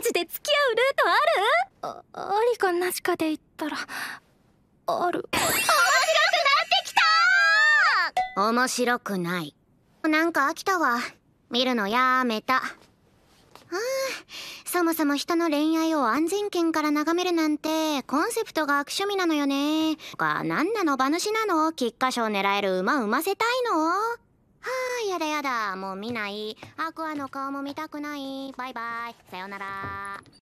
ジで付き合うルートあるあありかなしかで言ったらある面白くなってきた面白くないなんか飽きたわ見るのやめたあそもそも人の恋愛を安全圏から眺めるなんてコンセプトが悪趣味なのよねとか何なの馬主なの菊花賞狙える馬産ませたいのやだもう見ないアクアの顔も見たくないバイバイさよなら